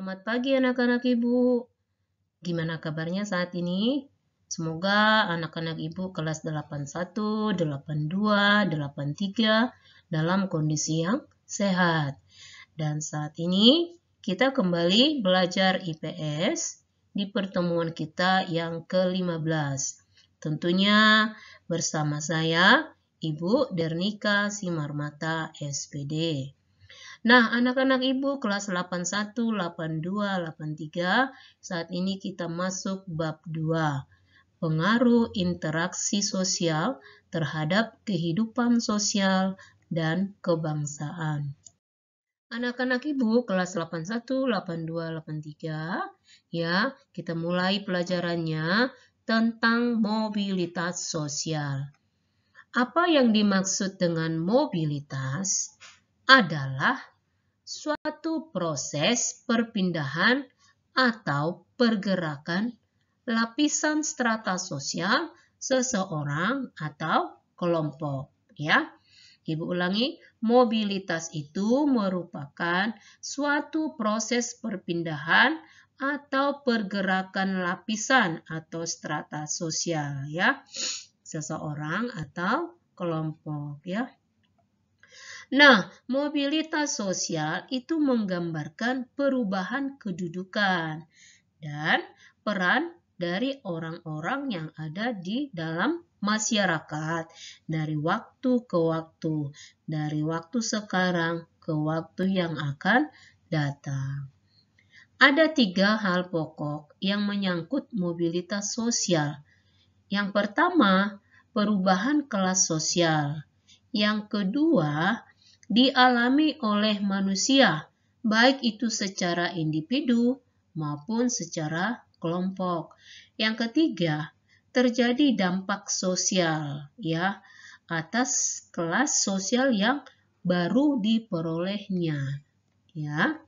Selamat pagi anak-anak ibu. Gimana kabarnya saat ini? Semoga anak-anak ibu kelas 81, 82, 83 dalam kondisi yang sehat. Dan saat ini kita kembali belajar IPS di pertemuan kita yang ke-15. Tentunya bersama saya Ibu Dernika Simarmata SPD. Nah, anak-anak Ibu kelas 81, 82, 83, saat ini kita masuk bab 2. Pengaruh interaksi sosial terhadap kehidupan sosial dan kebangsaan. Anak-anak Ibu kelas 81, 82, 83, ya, kita mulai pelajarannya tentang mobilitas sosial. Apa yang dimaksud dengan mobilitas adalah suatu proses perpindahan atau pergerakan lapisan strata sosial seseorang atau kelompok ya. Ibu ulangi, mobilitas itu merupakan suatu proses perpindahan atau pergerakan lapisan atau strata sosial ya. Seseorang atau kelompok ya. Nah, mobilitas sosial itu menggambarkan perubahan kedudukan dan peran dari orang-orang yang ada di dalam masyarakat dari waktu ke waktu, dari waktu sekarang ke waktu yang akan datang. Ada tiga hal pokok yang menyangkut mobilitas sosial. Yang pertama, perubahan kelas sosial. Yang kedua, dialami oleh manusia, baik itu secara individu maupun secara kelompok. Yang ketiga, terjadi dampak sosial ya atas kelas sosial yang baru diperolehnya ya.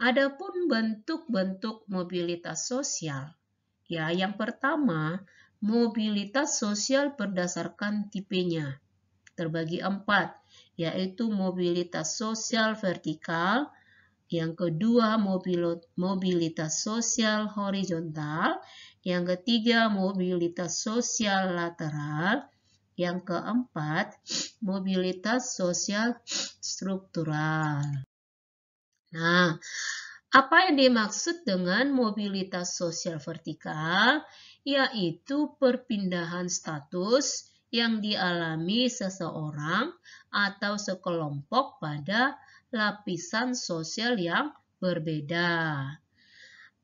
Adapun bentuk-bentuk mobilitas sosial, ya, yang pertama, mobilitas sosial berdasarkan tipenya terbagi empat, yaitu mobilitas sosial vertikal, yang kedua mobilitas sosial horizontal, yang ketiga mobilitas sosial lateral, yang keempat mobilitas sosial struktural. Nah, apa yang dimaksud dengan mobilitas sosial vertikal? Yaitu perpindahan status yang dialami seseorang atau sekelompok pada lapisan sosial yang berbeda.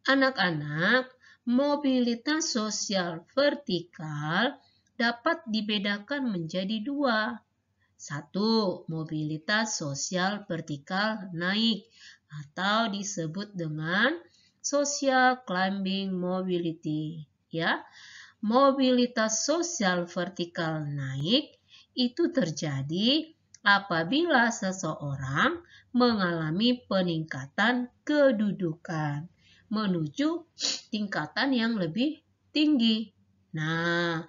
Anak-anak, mobilitas sosial vertikal dapat dibedakan menjadi dua. Satu, mobilitas sosial vertikal naik atau disebut dengan social climbing mobility, ya mobilitas sosial vertikal naik itu terjadi apabila seseorang mengalami peningkatan kedudukan menuju tingkatan yang lebih tinggi. Nah,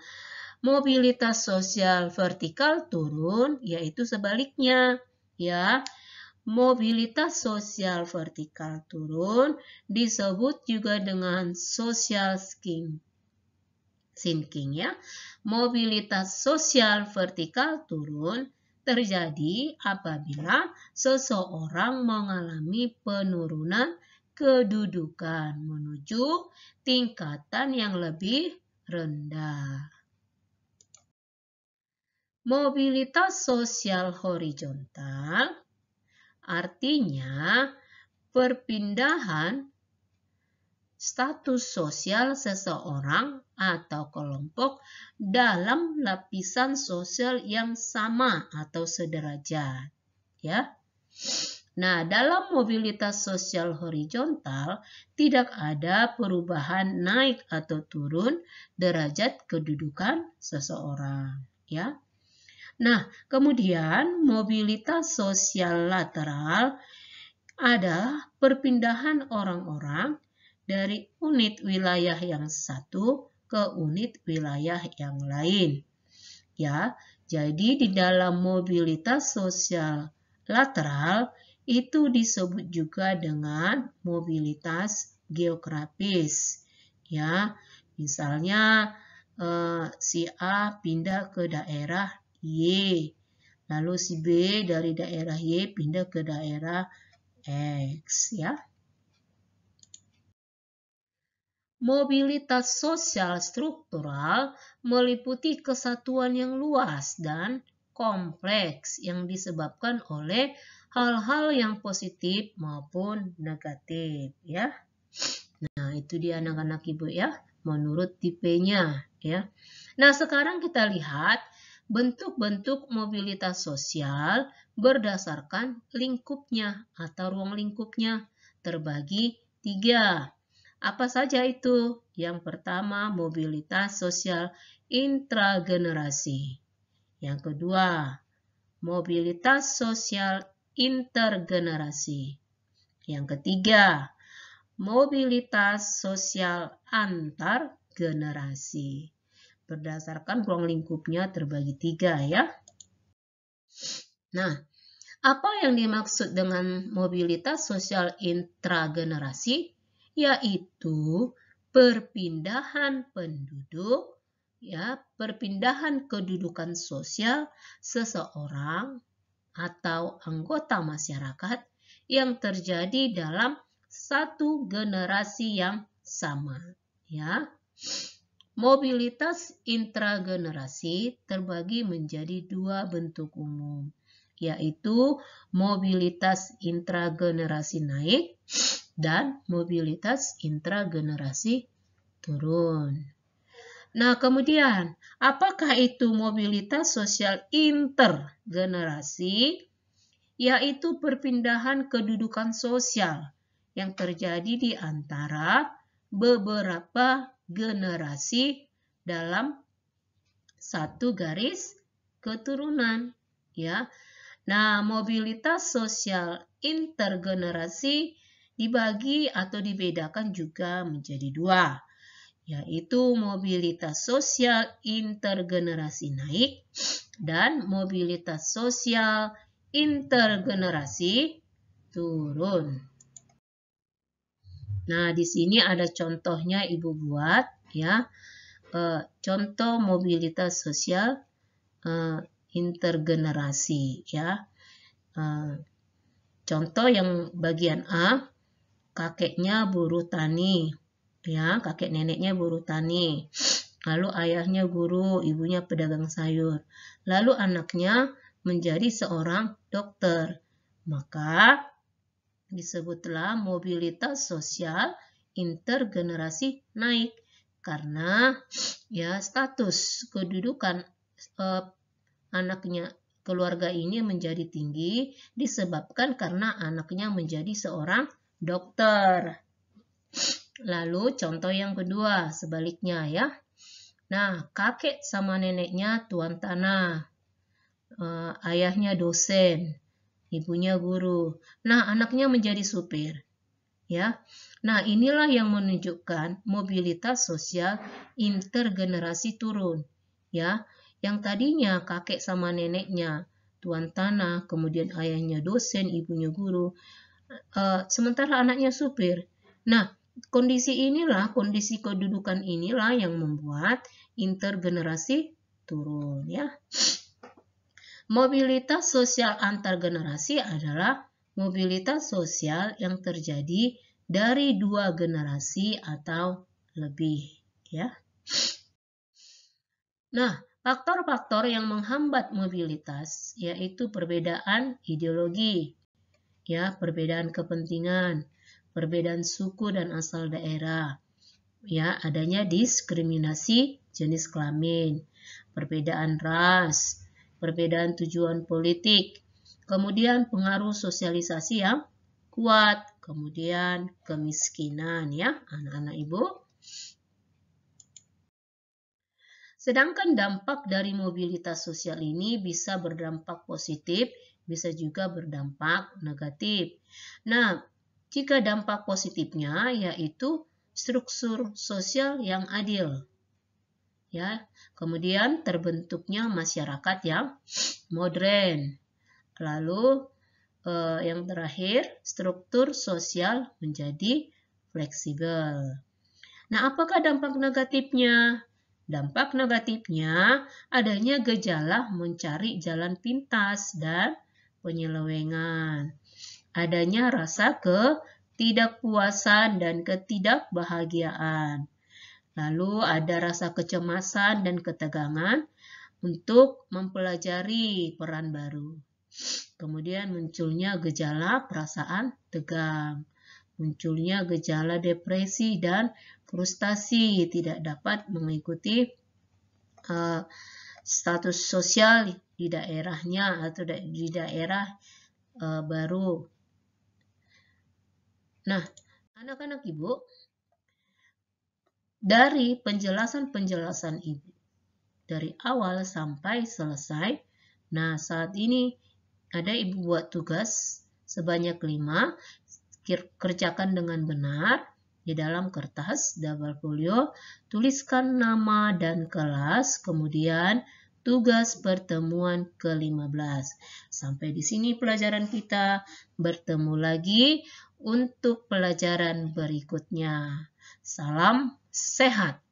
mobilitas sosial vertikal turun yaitu sebaliknya ya. Mobilitas sosial vertikal turun disebut juga dengan social skin thinking ya. Mobilitas sosial vertikal turun terjadi apabila seseorang mengalami penurunan kedudukan menuju tingkatan yang lebih rendah. Mobilitas sosial horizontal artinya perpindahan status sosial seseorang atau kelompok dalam lapisan sosial yang sama atau sederajat ya. Nah, dalam mobilitas sosial horizontal tidak ada perubahan naik atau turun derajat kedudukan seseorang ya. Nah, kemudian mobilitas sosial lateral adalah perpindahan orang-orang dari unit wilayah yang satu ke unit wilayah yang lain. Ya, jadi di dalam mobilitas sosial lateral itu disebut juga dengan mobilitas geografis. Ya, misalnya eh, si A pindah ke daerah Y, lalu si B dari daerah Y pindah ke daerah X, ya. Mobilitas sosial struktural meliputi kesatuan yang luas dan kompleks yang disebabkan oleh hal-hal yang positif maupun negatif ya. Nah, itu dia anak-anak Ibu ya, menurut tipenya ya. Nah, sekarang kita lihat bentuk-bentuk mobilitas sosial berdasarkan lingkupnya atau ruang lingkupnya terbagi tiga apa saja itu? Yang pertama, mobilitas sosial intragenerasi. Yang kedua, mobilitas sosial intergenerasi. Yang ketiga, mobilitas sosial antar generasi. Berdasarkan ruang lingkupnya terbagi tiga ya. Nah, apa yang dimaksud dengan mobilitas sosial intragenerasi? yaitu perpindahan penduduk, ya, perpindahan kedudukan sosial seseorang atau anggota masyarakat yang terjadi dalam satu generasi yang sama, ya. Mobilitas intragenerasi terbagi menjadi dua bentuk umum, yaitu mobilitas intragenerasi naik dan mobilitas intragenerasi turun. Nah, kemudian apakah itu mobilitas sosial intergenerasi? Yaitu perpindahan kedudukan sosial yang terjadi di antara beberapa generasi dalam satu garis keturunan ya. Nah, mobilitas sosial intergenerasi dibagi atau dibedakan juga menjadi dua, yaitu mobilitas sosial intergenerasi naik dan mobilitas sosial intergenerasi turun. Nah, di sini ada contohnya Ibu buat ya. E, contoh mobilitas sosial e, intergenerasi ya. E, contoh yang bagian A kakeknya buruh tani, ya kakek neneknya buruh tani. Lalu ayahnya guru, ibunya pedagang sayur. Lalu anaknya menjadi seorang dokter. Maka disebutlah mobilitas sosial intergenerasi naik karena ya status kedudukan eh, anaknya keluarga ini menjadi tinggi disebabkan karena anaknya menjadi seorang dokter. Lalu contoh yang kedua, sebaliknya ya. Nah, kakek sama neneknya tuan tanah. Uh, ayahnya dosen, ibunya guru. Nah, anaknya menjadi supir. Ya. Nah, inilah yang menunjukkan mobilitas sosial intergenerasi turun, ya. Yang tadinya kakek sama neneknya tuan tanah, kemudian ayahnya dosen, ibunya guru uh, sementara anaknya supir. Nah, kondisi inilah, kondisi kedudukan inilah yang membuat intergenerasi turun ya. Mobilitas sosial antar generasi adalah mobilitas sosial yang terjadi dari dua generasi atau lebih ya. Nah, faktor-faktor yang menghambat mobilitas yaitu perbedaan ideologi, ya perbedaan kepentingan, perbedaan suku dan asal daerah, ya adanya diskriminasi jenis kelamin, perbedaan ras, perbedaan tujuan politik, kemudian pengaruh sosialisasi yang kuat, kemudian kemiskinan ya anak-anak ibu. Sedangkan dampak dari mobilitas sosial ini bisa berdampak positif bisa juga berdampak negatif. Nah, jika dampak positifnya yaitu struktur sosial yang adil. Ya, kemudian terbentuknya masyarakat yang modern. Lalu eh, yang terakhir, struktur sosial menjadi fleksibel. Nah, apakah dampak negatifnya? Dampak negatifnya adanya gejala mencari jalan pintas dan penyelewengan. Adanya rasa ketidakpuasan dan ketidakbahagiaan. Lalu ada rasa kecemasan dan ketegangan untuk mempelajari peran baru. Kemudian munculnya gejala perasaan tegang, munculnya gejala depresi dan frustasi tidak dapat mengikuti uh, status sosial di daerahnya atau di daerah uh, baru. Nah, anak-anak ibu, dari penjelasan-penjelasan ibu dari awal sampai selesai. Nah, saat ini ada ibu buat tugas sebanyak lima, kerjakan dengan benar. Di dalam kertas double folio, tuliskan nama dan kelas, kemudian tugas pertemuan ke-15. Sampai di sini pelajaran kita. Bertemu lagi untuk pelajaran berikutnya. Salam sehat.